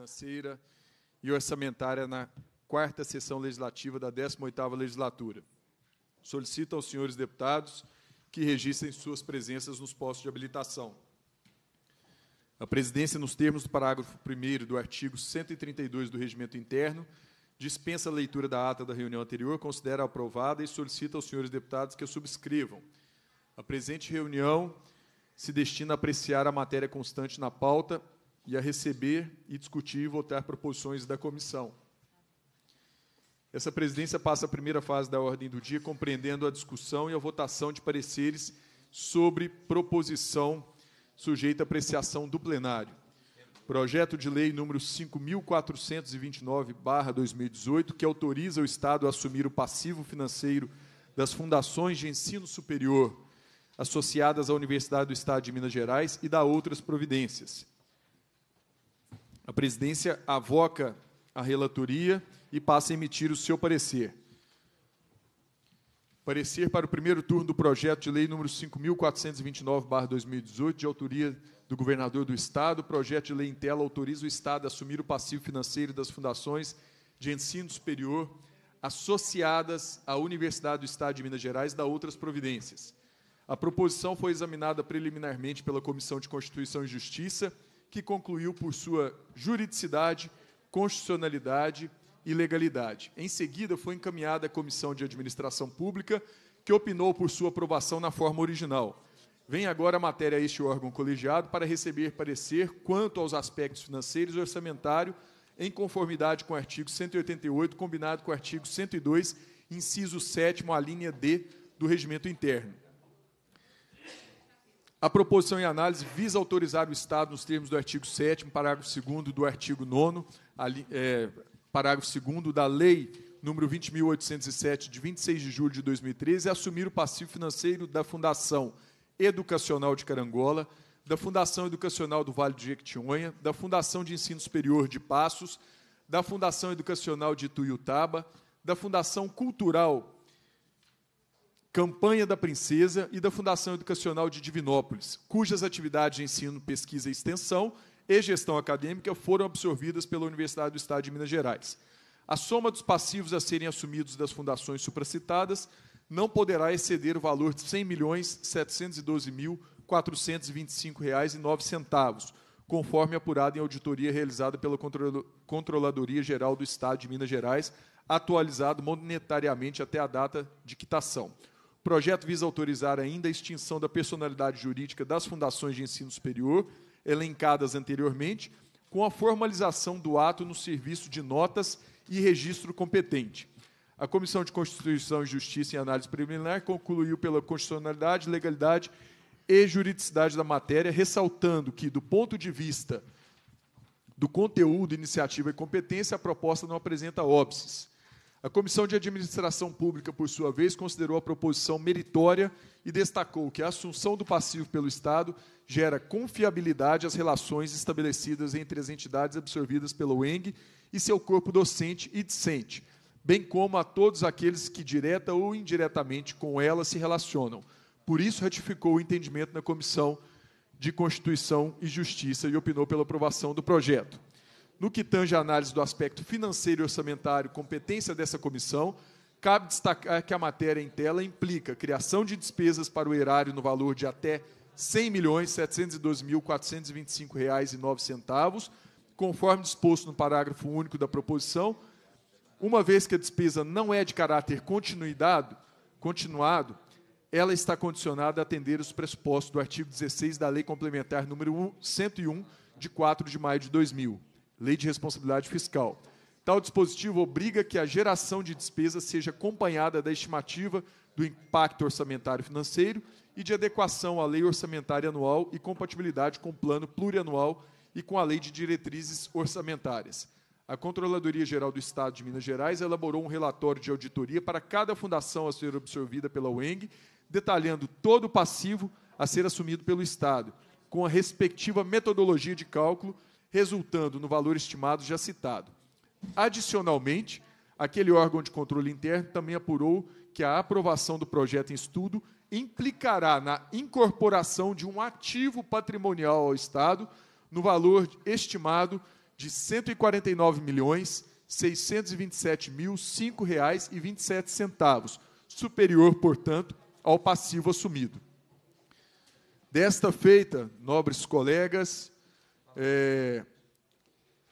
financeira e orçamentária na quarta sessão legislativa da 18ª legislatura. Solicito aos senhores deputados que registrem suas presenças nos postos de habilitação. A presidência, nos termos do parágrafo 1 do artigo 132 do Regimento Interno, dispensa a leitura da ata da reunião anterior, considera aprovada e solicita aos senhores deputados que a subscrevam. A presente reunião se destina a apreciar a matéria constante na pauta e a receber e discutir e votar proposições da comissão. Essa presidência passa a primeira fase da ordem do dia, compreendendo a discussão e a votação de pareceres sobre proposição sujeita à apreciação do plenário. Projeto de lei número 5429/2018, que autoriza o Estado a assumir o passivo financeiro das fundações de ensino superior associadas à Universidade do Estado de Minas Gerais e da outras providências. A presidência avoca a relatoria e passa a emitir o seu parecer. Parecer para o primeiro turno do projeto de lei número 5.429-2018, de autoria do governador do Estado. O projeto de lei em tela autoriza o Estado a assumir o passivo financeiro das fundações de ensino superior associadas à Universidade do Estado de Minas Gerais da outras providências. A proposição foi examinada preliminarmente pela Comissão de Constituição e Justiça que concluiu por sua juridicidade, constitucionalidade e legalidade. Em seguida, foi encaminhada à Comissão de Administração Pública, que opinou por sua aprovação na forma original. Vem agora a matéria a este órgão colegiado para receber parecer quanto aos aspectos financeiros e orçamentário, em conformidade com o artigo 188, combinado com o artigo 102, inciso 7, a linha D do Regimento Interno. A proposição em análise visa autorizar o Estado, nos termos do artigo 7, parágrafo 2 do artigo 9, é, parágrafo 2 da Lei número 20.807, de 26 de julho de 2013, a assumir o passivo financeiro da Fundação Educacional de Carangola, da Fundação Educacional do Vale de Jequitinhonha, da Fundação de Ensino Superior de Passos, da Fundação Educacional de Tuiutaba, da Fundação Cultural Campanha da Princesa e da Fundação Educacional de Divinópolis, cujas atividades de ensino, pesquisa e extensão e gestão acadêmica foram absorvidas pela Universidade do Estado de Minas Gerais. A soma dos passivos a serem assumidos das fundações supracitadas não poderá exceder o valor de R$ 100.712.425,09, mil reais e nove centavos, conforme apurado em auditoria realizada pela Controladoria Geral do Estado de Minas Gerais, atualizado monetariamente até a data de quitação. O projeto visa autorizar ainda a extinção da personalidade jurídica das fundações de ensino superior, elencadas anteriormente, com a formalização do ato no serviço de notas e registro competente. A Comissão de Constituição e Justiça em análise preliminar concluiu pela constitucionalidade, legalidade e juridicidade da matéria, ressaltando que, do ponto de vista do conteúdo, iniciativa e competência, a proposta não apresenta óbices. A Comissão de Administração Pública, por sua vez, considerou a proposição meritória e destacou que a assunção do passivo pelo Estado gera confiabilidade às relações estabelecidas entre as entidades absorvidas pelo ENG e seu corpo docente e discente, bem como a todos aqueles que direta ou indiretamente com ela se relacionam. Por isso, ratificou o entendimento na Comissão de Constituição e Justiça e opinou pela aprovação do projeto no que tange a análise do aspecto financeiro e orçamentário, competência dessa comissão, cabe destacar que a matéria em tela implica criação de despesas para o erário no valor de até R$ 100.712.425,09, conforme disposto no parágrafo único da proposição, uma vez que a despesa não é de caráter continuidade, continuado, ela está condicionada a atender os pressupostos do artigo 16 da Lei Complementar número 101, de 4 de maio de 2000. Lei de Responsabilidade Fiscal. Tal dispositivo obriga que a geração de despesa seja acompanhada da estimativa do impacto orçamentário financeiro e de adequação à lei orçamentária anual e compatibilidade com o plano plurianual e com a lei de diretrizes orçamentárias. A Controladoria Geral do Estado de Minas Gerais elaborou um relatório de auditoria para cada fundação a ser absorvida pela UENG, detalhando todo o passivo a ser assumido pelo Estado, com a respectiva metodologia de cálculo resultando no valor estimado já citado. Adicionalmente, aquele órgão de controle interno também apurou que a aprovação do projeto em estudo implicará na incorporação de um ativo patrimonial ao Estado no valor estimado de R$ 149.627.005,27, milhões mil superior, portanto, ao passivo assumido. Desta feita, nobres colegas, é,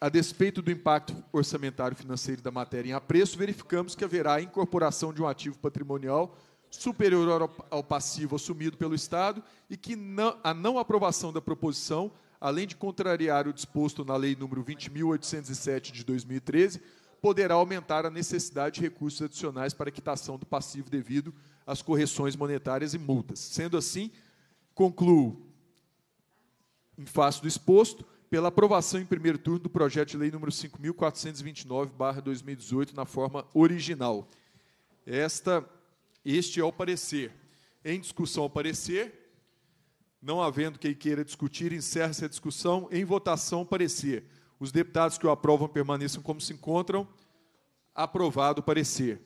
a despeito do impacto orçamentário financeiro da matéria em apreço, verificamos que haverá incorporação de um ativo patrimonial superior ao passivo assumido pelo Estado e que não, a não aprovação da proposição, além de contrariar o disposto na Lei Número 20.807 de 2013, poderá aumentar a necessidade de recursos adicionais para quitação do passivo devido às correções monetárias e multas. Sendo assim, concluo em face do exposto, pela aprovação em primeiro turno do projeto de lei número 5429/2018 na forma original. Esta este é o parecer. Em discussão o parecer, não havendo quem queira discutir, encerra-se a discussão. Em votação o parecer. Os deputados que o aprovam permaneçam como se encontram. Aprovado o parecer.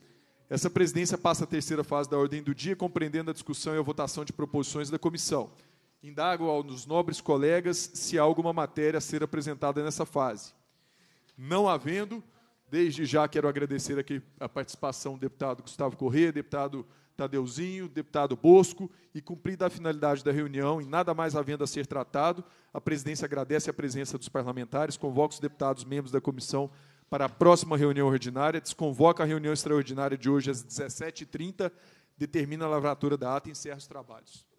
Essa presidência passa à terceira fase da ordem do dia, compreendendo a discussão e a votação de proposições da comissão. Indago aos nobres colegas se há alguma matéria a ser apresentada nessa fase. Não havendo, desde já quero agradecer aqui a participação do deputado Gustavo Corrêa, deputado Tadeuzinho, deputado Bosco, e cumprida a finalidade da reunião e nada mais havendo a ser tratado, a presidência agradece a presença dos parlamentares, convoca os deputados membros da comissão para a próxima reunião ordinária, desconvoca a reunião extraordinária de hoje às 17h30, determina a lavratura da ata e encerra os trabalhos.